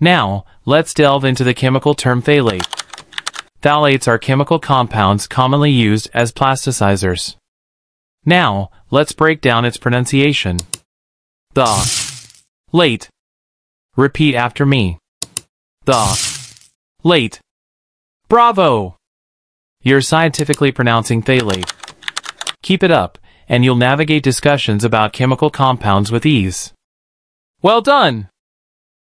Now, let's delve into the chemical term phthalate. Phthalates are chemical compounds commonly used as plasticizers. Now, let's break down its pronunciation. The late. Repeat after me. The late. Bravo! You're scientifically pronouncing phthalate. Keep it up, and you'll navigate discussions about chemical compounds with ease. Well done!